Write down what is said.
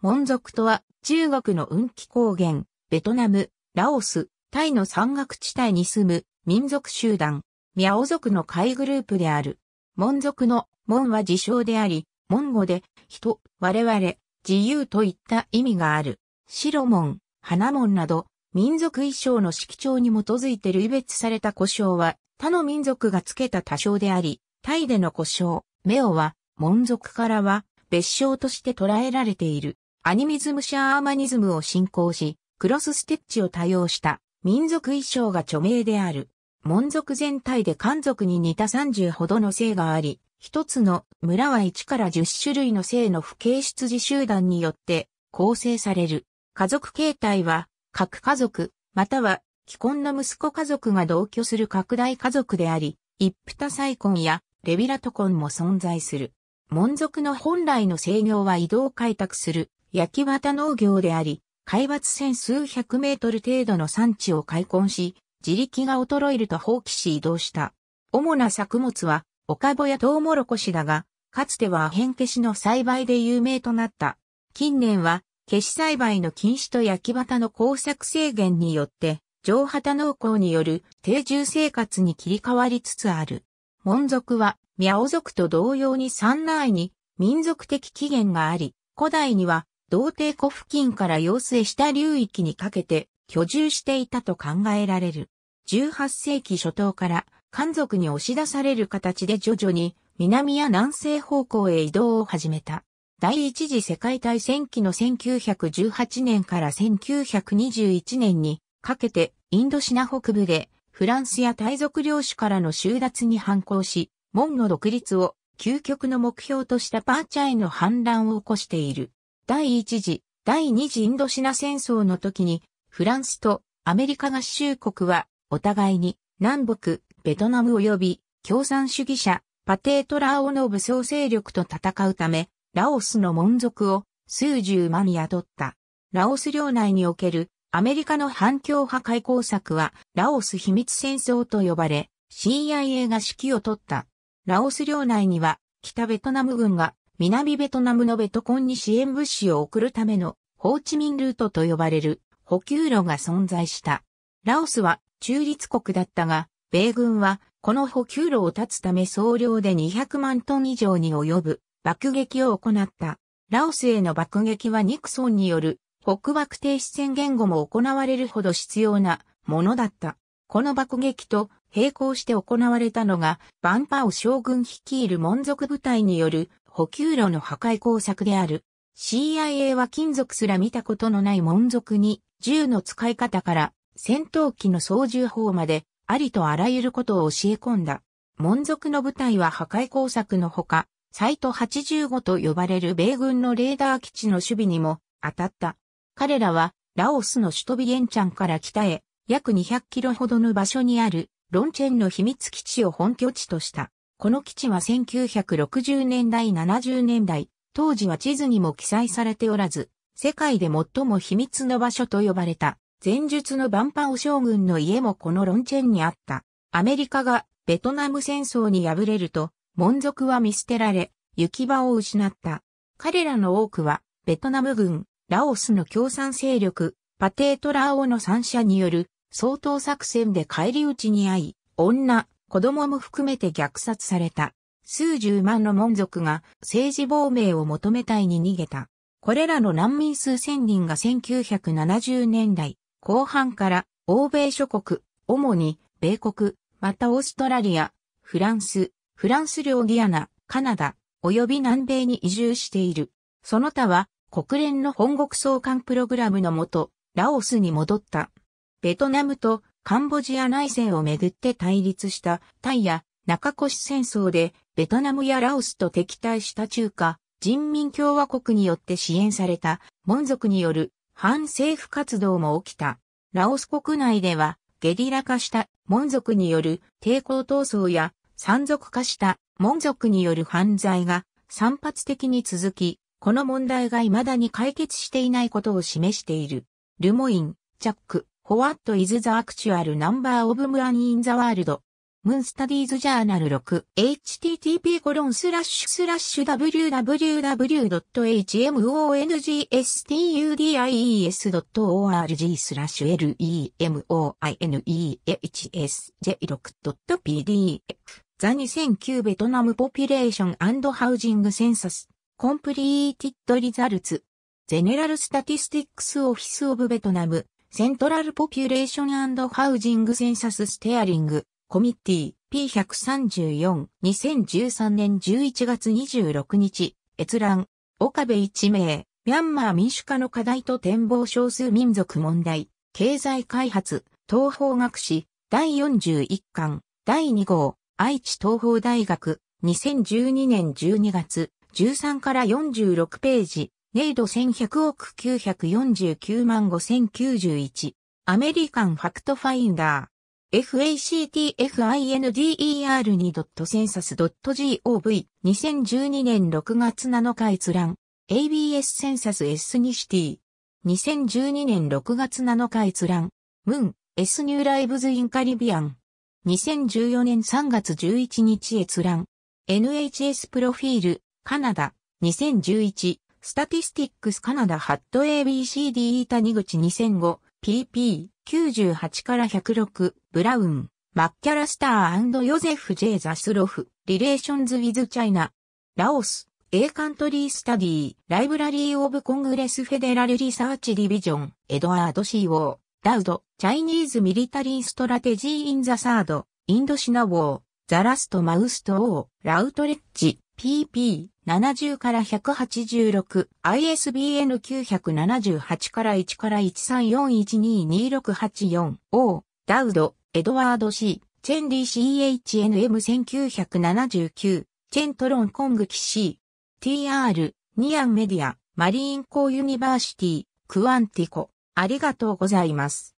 モン族とは、中国の雲気高原、ベトナム、ラオス、タイの山岳地帯に住む民族集団、ミャオ族の会グループである。モン族の、モンは自称であり、モン語で、人、我々、自由といった意味がある。白門、花門など、民族衣装の色調に基づいて類別された故障は、他の民族がつけた多少であり、タイでの故障、メオは、モン族からは、別称として捉えられている。アニミズムシャーマニズムを信仰し、クロスステッチを多用した民族衣装が著名である。門族全体で漢族に似た30ほどの姓があり、一つの村は1から10種類の姓の不形出自集団によって構成される。家族形態は各家族、または既婚の息子家族が同居する拡大家族であり、一夫多妻婚やレビラト婚も存在する。門族の本来の制御は移動開拓する焼き綿農業であり、海抜千数百メートル程度の産地を開墾し、自力が衰えると放棄し移動した。主な作物は、オカボやトウモロコシだが、かつてはアヘン消しの栽培で有名となった。近年は、消し栽培の禁止と焼き畑の工作制限によって、上畑農耕による定住生活に切り替わりつつある。門族は、ミャオ族と同様に三内に民族的起源があり、古代には同貞湖付近から要請した流域にかけて居住していたと考えられる。18世紀初頭から漢族に押し出される形で徐々に南や南西方向へ移動を始めた。第一次世界大戦期の1918年から1921年にかけてインドシナ北部でフランスや大族領主からの収奪に反抗し、門の独立を究極の目標としたパーチャへの反乱を起こしている。第一次、第二次インドシナ戦争の時に、フランスとアメリカ合衆国は、お互いに、南北、ベトナム及び、共産主義者、パテートラーオの武装勢力と戦うため、ラオスの門族を数十万雇った。ラオス領内におけるアメリカの反共派開港策はラオス秘密戦争と呼ばれ CIA が指揮を取った。ラオス領内には北ベトナム軍が南ベトナムのベトコンに支援物資を送るためのホーチミンルートと呼ばれる補給路が存在した。ラオスは中立国だったが、米軍はこの補給路を断つため総量で200万トン以上に及ぶ爆撃を行った。ラオスへの爆撃はニクソンによる北爆停止宣言後も行われるほど必要なものだった。この爆撃と並行して行われたのが、バンパオ将軍率いる門族部隊による補給路の破壊工作である。CIA は金属すら見たことのない門族に、銃の使い方から戦闘機の操縦法まで、ありとあらゆることを教え込んだ。門族の部隊は破壊工作のほか、サイト85と呼ばれる米軍のレーダー基地の守備にも当たった。彼らは、ラオスの首都ビエンチャンから北へ、約200キロほどの場所にある、ロンチェンの秘密基地を本拠地とした。この基地は1960年代70年代、当時は地図にも記載されておらず、世界で最も秘密の場所と呼ばれた、前述のバンパオ将軍の家もこのロンチェンにあった。アメリカがベトナム戦争に敗れると、門族は見捨てられ、行き場を失った。彼らの多くは、ベトナム軍、ラオスの共産勢力、パテートラーオの三者による、総統作戦で帰り討ちに遭い、女、子供も含めて虐殺された。数十万の門族が政治亡命を求めたいに逃げた。これらの難民数千人が1970年代後半から欧米諸国、主に米国、またオーストラリア、フランス、フランス領ギアナ、カナダ、及び南米に移住している。その他は国連の本国送還プログラムのもと、ラオスに戻った。ベトナムとカンボジア内政をめぐって対立したタイや中越戦争でベトナムやラオスと敵対した中華人民共和国によって支援された門族による反政府活動も起きた。ラオス国内ではゲリラ化した門族による抵抗闘争や山賊化した門族による犯罪が散発的に続き、この問題が未だに解決していないことを示している。ルモイン、チャック、w ワット・イズ・ザ・アクチュアル・ナンバー・オブ・ム r ニ f man in the w ンスタディーズジャーナル 6http コロンスラッシュスラッシュ www.hmongstudies.org スラッシュ lemoinehsj6.pdf ザ2009ベトナムポピュレーションハウジングセンサスコンプリーティッドリザルツゼネラルスタティスティックスオフィスオブベトナムセントラルポピュレーションハウジングセンサスステアリングコミッティ P134 2013年11月26日閲覧岡部一名ミャンマー民主化の課題と展望少数民族問題経済開発東方学士第41巻第2号愛知東方大学2012年12月13から46ページネイド1100億949万5091。アメリカンファクトファインダー。factfinder.census.gov2012 年6月7日閲覧。ABS センサス S ニシティ。2012年6月7日閲覧。ムン、S ニューライブズインカリビアン。2014年3月11日閲覧。NHS プロフィール、カナダ。2011。スタティスティックスカナダハット ABCDE 谷口2005 PP98 から106ブラウンマッキャラスターヨゼフ・ジェイ・ザスロフリレーションズ・ウィズ・チャイナラオス A カントリー・スタディライブラリー・オブ・コングレス・フェデラル・リサーチ・ディビジョンエドワード・シー・ウォーダウドチャイニーズ・ミリタリー・ストラテジー・イン・ザ・サードインドシナ・ウォーザラストマウストー、ラウトレッジ、PP70 から186、ISBN 978から1から1 3 4 1 2 2 6 8 4ー、ダウド、エドワード C、チェンリー CHNM1979、チェントロンコングキ C、TR、ニアンメディア、マリーンコーユニバーシティ、クアンティコ、ありがとうございます。